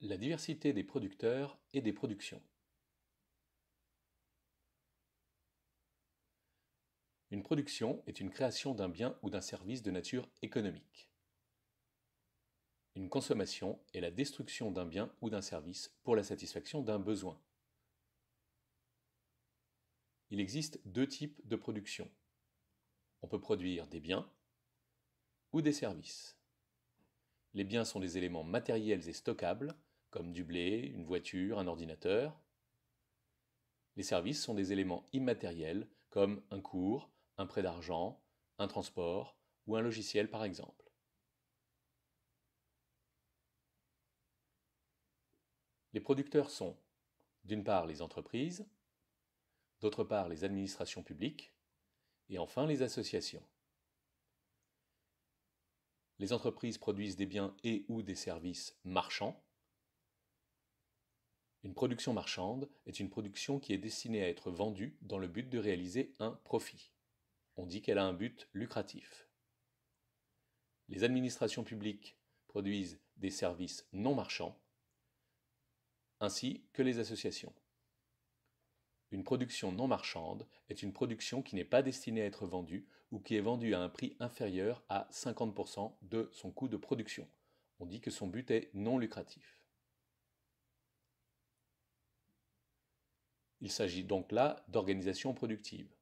La diversité des producteurs et des productions. Une production est une création d'un bien ou d'un service de nature économique. Une consommation est la destruction d'un bien ou d'un service pour la satisfaction d'un besoin. Il existe deux types de production. On peut produire des biens ou des services. Les biens sont des éléments matériels et stockables comme du blé, une voiture, un ordinateur. Les services sont des éléments immatériels comme un cours, un prêt d'argent, un transport ou un logiciel par exemple. Les producteurs sont d'une part les entreprises, d'autre part les administrations publiques et enfin les associations. Les entreprises produisent des biens et ou des services marchands, une production marchande est une production qui est destinée à être vendue dans le but de réaliser un profit. On dit qu'elle a un but lucratif. Les administrations publiques produisent des services non marchands, ainsi que les associations. Une production non marchande est une production qui n'est pas destinée à être vendue ou qui est vendue à un prix inférieur à 50% de son coût de production. On dit que son but est non lucratif. Il s'agit donc là d'organisation productive.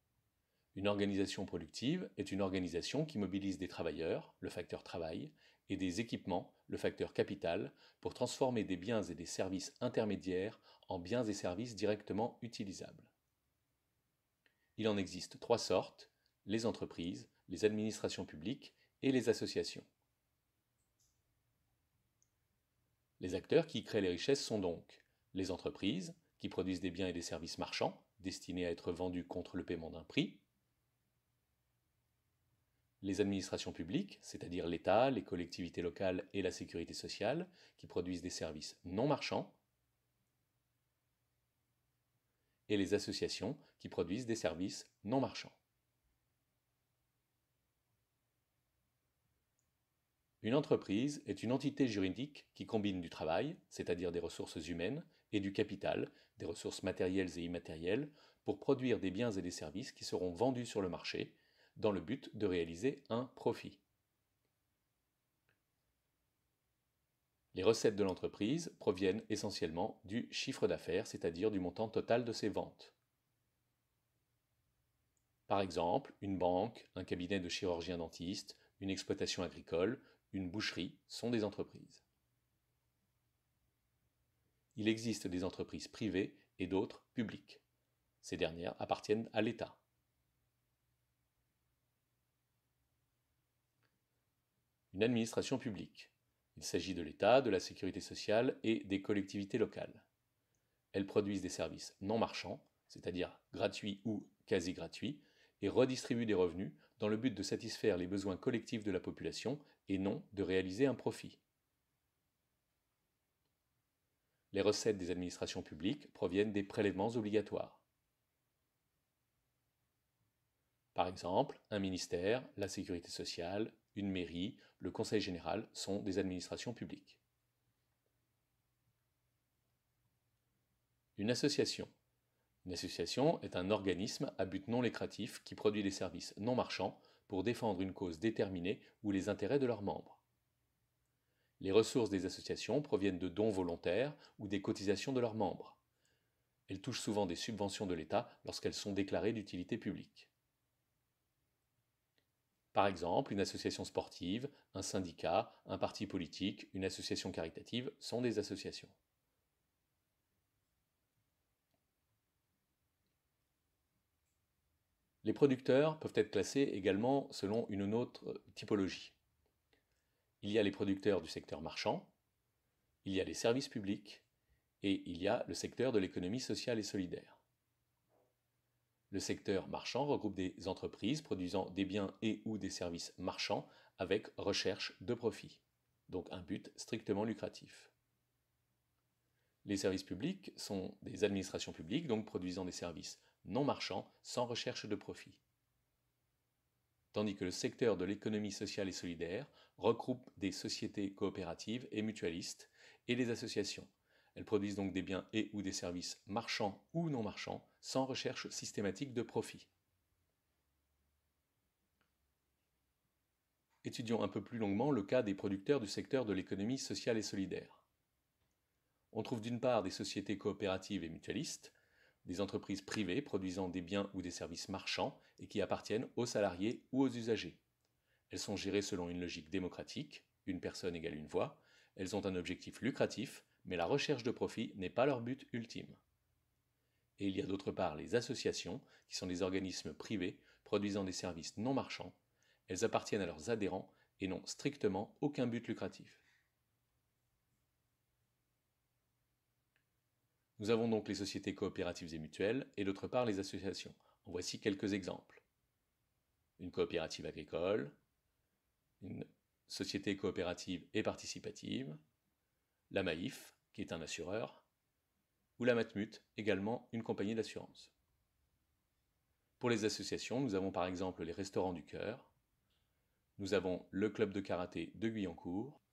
Une organisation productive est une organisation qui mobilise des travailleurs, le facteur travail, et des équipements, le facteur capital, pour transformer des biens et des services intermédiaires en biens et services directement utilisables. Il en existe trois sortes, les entreprises, les administrations publiques et les associations. Les acteurs qui créent les richesses sont donc les entreprises, qui produisent des biens et des services marchands, destinés à être vendus contre le paiement d'un prix. Les administrations publiques, c'est-à-dire l'État, les collectivités locales et la sécurité sociale, qui produisent des services non marchands. Et les associations, qui produisent des services non marchands. Une entreprise est une entité juridique qui combine du travail, c'est-à-dire des ressources humaines, et du capital, des ressources matérielles et immatérielles, pour produire des biens et des services qui seront vendus sur le marché, dans le but de réaliser un profit. Les recettes de l'entreprise proviennent essentiellement du chiffre d'affaires, c'est-à-dire du montant total de ses ventes. Par exemple, une banque, un cabinet de chirurgien dentiste, une exploitation agricole une boucherie sont des entreprises. Il existe des entreprises privées et d'autres publiques. Ces dernières appartiennent à l'État. Une administration publique. Il s'agit de l'État, de la sécurité sociale et des collectivités locales. Elles produisent des services non marchands, c'est-à-dire gratuits ou quasi gratuits, et redistribuent des revenus dans le but de satisfaire les besoins collectifs de la population et non de réaliser un profit. Les recettes des administrations publiques proviennent des prélèvements obligatoires. Par exemple, un ministère, la sécurité sociale, une mairie, le conseil général sont des administrations publiques. Une association. Une association est un organisme à but non lucratif qui produit des services non marchands pour défendre une cause déterminée ou les intérêts de leurs membres. Les ressources des associations proviennent de dons volontaires ou des cotisations de leurs membres. Elles touchent souvent des subventions de l'État lorsqu'elles sont déclarées d'utilité publique. Par exemple, une association sportive, un syndicat, un parti politique, une association caritative sont des associations. Les producteurs peuvent être classés également selon une autre euh, typologie. Il y a les producteurs du secteur marchand, il y a les services publics et il y a le secteur de l'économie sociale et solidaire. Le secteur marchand regroupe des entreprises produisant des biens et ou des services marchands avec recherche de profit, donc un but strictement lucratif. Les services publics sont des administrations publiques, donc produisant des services non marchands, sans recherche de profit. Tandis que le secteur de l'économie sociale et solidaire regroupe des sociétés coopératives et mutualistes et des associations. Elles produisent donc des biens et ou des services marchands ou non marchands, sans recherche systématique de profit. Étudions un peu plus longuement le cas des producteurs du secteur de l'économie sociale et solidaire. On trouve d'une part des sociétés coopératives et mutualistes, des entreprises privées produisant des biens ou des services marchands et qui appartiennent aux salariés ou aux usagers. Elles sont gérées selon une logique démocratique, une personne égale une voix, elles ont un objectif lucratif, mais la recherche de profit n'est pas leur but ultime. Et il y a d'autre part les associations, qui sont des organismes privés produisant des services non marchands. Elles appartiennent à leurs adhérents et n'ont strictement aucun but lucratif. Nous avons donc les sociétés coopératives et mutuelles et d'autre part les associations. En voici quelques exemples. Une coopérative agricole, une société coopérative et participative, la MAIF, qui est un assureur, ou la Matmut, également une compagnie d'assurance. Pour les associations, nous avons par exemple les Restaurants du Cœur, nous avons le Club de Karaté de Guyancourt,